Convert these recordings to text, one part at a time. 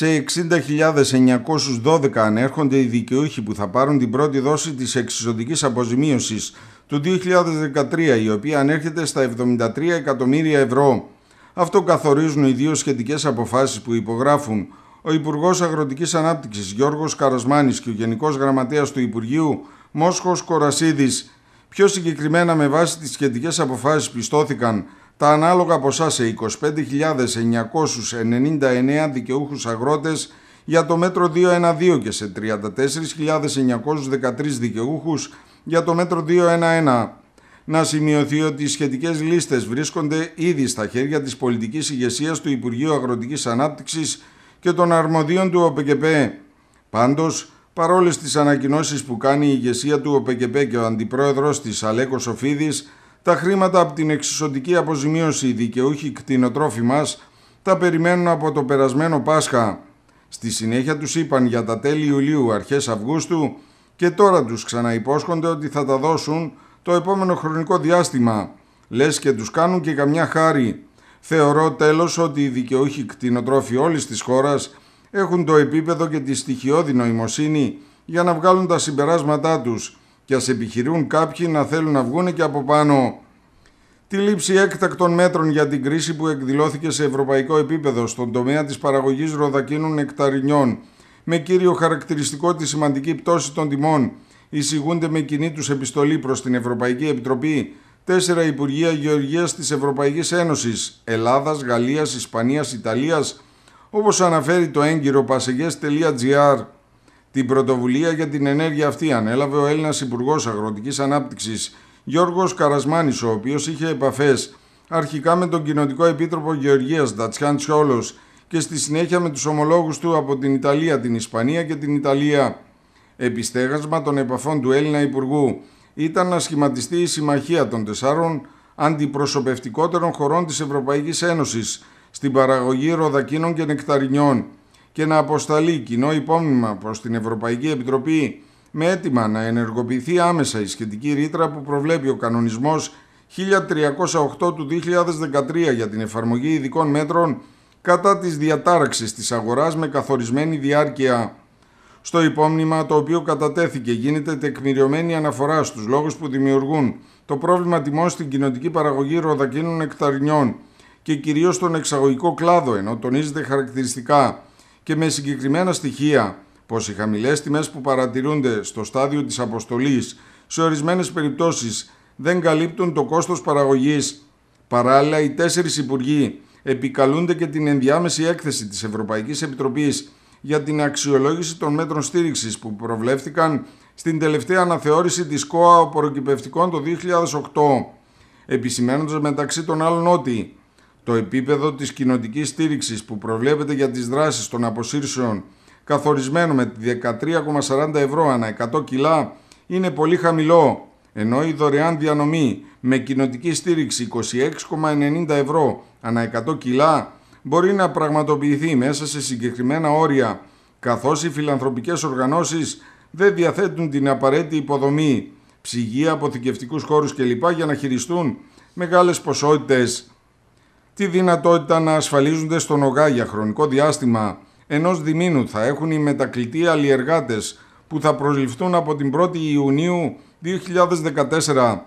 Σε 60.912 ανέρχονται οι δικαιούχοι που θα πάρουν την πρώτη δόση της εξισωτικής αποζημίωσης του 2013, η οποία ανέρχεται στα 73 εκατομμύρια ευρώ. Αυτό καθορίζουν οι δύο σχετικές αποφάσεις που υπογράφουν ο Υπουργός Αγροτικής Ανάπτυξης Γιώργος Καρασμάνης και ο Γενικός Γραμματέας του Υπουργείου Μόσχος Κορασίδης. Πιο συγκεκριμένα, με βάση τις σχετικές αποφάσεις πιστώθηκαν τα ανάλογα ποσά σε 25.999 δικαιούχους αγρότες για το μέτρο 212 και σε 34.913 δικαιούχους για το μέτρο 211. Να σημειωθεί ότι οι σχετικές λίστες βρίσκονται ήδη στα χέρια της πολιτικής ηγεσίας του Υπουργείου Αγροτικής Ανάπτυξης και των αρμοδίων του ΟΠΕΚΕΠΕ. Πάντως, παρόλες τις ανακοινώσεις που κάνει η ηγεσία του ΟΠΕΚΕΠΕ και ο αντιπρόεδρος της Αλέκος Σοφίδης, τα χρήματα από την εξισωτική αποζημίωση οι δικαιούχοι κτηνοτρόφοι μας τα περιμένουν από το περασμένο Πάσχα. Στη συνέχεια τους είπαν για τα τέλη Ιουλίου αρχές Αυγούστου και τώρα τους ξαναυπόσχονται ότι θα τα δώσουν το επόμενο χρονικό διάστημα. Λες και τους κάνουν και καμιά χάρη. Θεωρώ τέλος ότι οι δικαιούχοι κτηνοτρόφοι όλης της χώρας έχουν το επίπεδο και τη στοιχειώδη νοημοσύνη για να βγάλουν τα συμπεράσματά τους και ας επιχειρούν κάποιοι να θέλουν να βγουν και από πάνω. Τη λήψη έκτακτων μέτρων για την κρίση που εκδηλώθηκε σε ευρωπαϊκό επίπεδο στον τομέα της παραγωγής ροδακίνων νεκταρινιών με κύριο χαρακτηριστικό τη σημαντική πτώση των τιμών εισηγούνται με κοινή τους επιστολή προς την Ευρωπαϊκή Επιτροπή τέσσερα Υπουργεία Γεωργίας της Ευρωπαϊκής Ένωσης Ελλάδας, Γαλλίας, Ισπανίας, Ιταλίας όπως αναφέρει το έγκυρο την πρωτοβουλία για την ενέργεια αυτή ανέλαβε ο Έλληνας Υπουργός Αγροτικής Ανάπτυξης Γιώργος Καρασμάνης, ο οποίος είχε επαφές αρχικά με τον Κοινοτικό Επίτροπο Γεωργίας Ντατσιάν Τσιόλος και στη συνέχεια με τους ομολόγους του από την Ιταλία, την Ισπανία και την Ιταλία. Επιστέγασμα των επαφών του Έλληνα Υπουργού ήταν να σχηματιστεί η συμμαχία των τεσσάρων αντιπροσωπευτικότερων χωρών της Ευρωπαϊκής Ένωσης στην παραγωγή ροδακίνων και νεκταρινιών και να αποσταλεί κοινό υπόμνημα προς την Ευρωπαϊκή Επιτροπή με αίτημα να ενεργοποιηθεί άμεσα η σχετική ρήτρα που προβλέπει ο κανονισμός 1308 του 2013 για την εφαρμογή ειδικών μέτρων κατά της διατάραξης της αγοράς με καθορισμένη διάρκεια. Στο υπόμνημα το οποίο κατατέθηκε γίνεται τεκμηριωμένη αναφορά στους λόγους που δημιουργούν το πρόβλημα τιμών στην κοινοτική παραγωγή ροδακίνων νεκταρινιών και κυρίως στον εξαγωγικό κλάδο ενώ τονίζεται χαρακτηριστικά και με συγκεκριμένα στοιχεία πως οι χαμηλές τιμές που παρατηρούνται στο στάδιο της αποστολής σε ορισμένες περιπτώσεις δεν καλύπτουν το κόστος παραγωγής. Παράλληλα, οι τέσσερις υπουργοί επικαλούνται και την ενδιάμεση έκθεση της Ευρωπαϊκής Επιτροπής για την αξιολόγηση των μέτρων στήριξης που προβλέφθηκαν στην τελευταία αναθεώρηση της ΚΟΑ προκυπευτικών το 2008, επισημένοντας μεταξύ των άλλων ότι το επίπεδο της κοινοτικής στήριξης που προβλέπεται για τις δράσεις των αποσύρσεων καθορισμένο με 13,40 ευρώ ανά 100 κιλά είναι πολύ χαμηλό, ενώ η δωρεάν διανομή με κοινοτική στήριξη 26,90 ευρώ ανά 100 κιλά μπορεί να πραγματοποιηθεί μέσα σε συγκεκριμένα όρια, καθώς οι φιλανθρωπικές οργανώσεις δεν διαθέτουν την απαραίτητη υποδομή, ψυγεία, αποθηκευτικούς χώρους κλπ. για να χειριστούν μεγάλες ποσότητες τη δυνατότητα να ασφαλίζονται στον ΟΓΑ για χρονικό διάστημα ενός διμήνου θα έχουν οι μετακλητοί αλλιεργάτες που θα προσληφθούν από την 1η Ιουνίου 2014.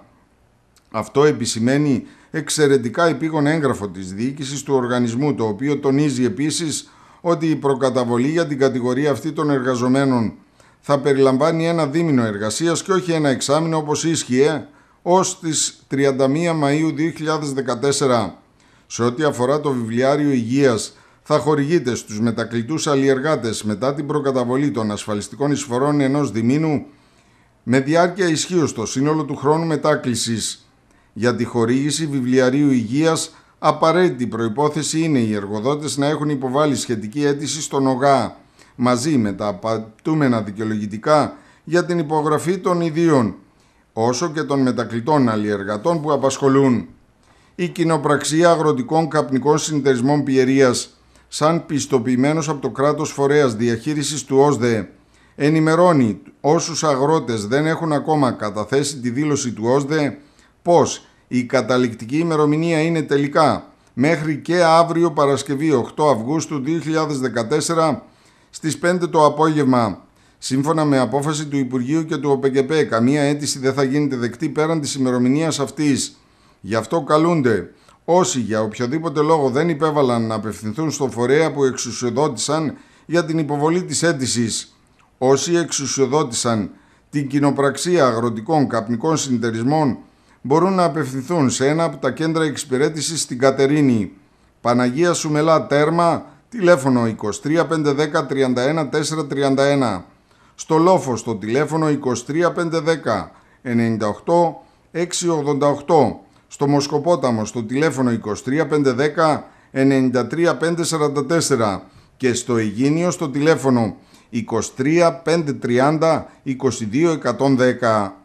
Αυτό επισημαίνει εξαιρετικά επίγον έγγραφο της διοίκησης του οργανισμού, το οποίο τονίζει επίσης ότι η προκαταβολή για την κατηγορία αυτή των εργαζομένων θα περιλαμβάνει ένα δίμηνο εργασίας και όχι ένα εξάμηνο όπως ίσχυε ως τις 31 Μαΐου 2014. Σε ό,τι αφορά το βιβλιάριο Υγείας, θα χορηγείται στους μετακλητούς αλλιεργάτες μετά την προκαταβολή των ασφαλιστικών εισφορών ενός διμήνου με διάρκεια ισχύω στο σύνολο του χρόνου μετάκλησης. Για τη χορήγηση βιβλιαρίου Υγείας, απαραίτητη προπόθεση είναι οι εργοδότες να έχουν υποβάλει σχετική αίτηση στον ΟΓΑ μαζί με τα απατούμενα δικαιολογητικά για την υπογραφή των ιδίων, όσο και των μετακλητών αλλιεργατών που απασχολούν η κοινοπραξία αγροτικών καπνικών συνεταιρισμών Πιερίας σαν πιστοποιημένος από το κράτος φορέας διαχείρισης του ΟΣΔΕ ενημερώνει όσους αγρότες δεν έχουν ακόμα καταθέσει τη δήλωση του ΟΣΔΕ πως η καταληκτική ημερομηνία είναι τελικά μέχρι και αύριο Παρασκευή 8 Αυγούστου 2014 στις 5 το απόγευμα. Σύμφωνα με απόφαση του Υπουργείου και του ΟΠΕΚΕΠΕ, καμία αίτηση δεν θα γίνεται δεκτή πέραν της ημερομηνίας αυτής. Γι' αυτό καλούνται όσοι για οποιοδήποτε λόγο δεν υπέβαλαν να απευθυνθούν στο φορέα που εξουσιοδότησαν για την υποβολή της αίτησης, όσοι εξουσιοδότησαν την κοινοπραξία αγροτικών καπνικών συνεταιρισμών μπορούν να απευθυνθούν σε ένα από τα κέντρα εξυπηρέτησης στην Κατερίνη. Παναγία Σουμελά Τέρμα, τηλέφωνο 23 431 Στο Λόφος στο τηλέφωνο 23 510 98 στο Μοσκοπόταμο στο τηλέφωνο 23510 93544 και στο Αιγίνιο στο τηλέφωνο 23530 530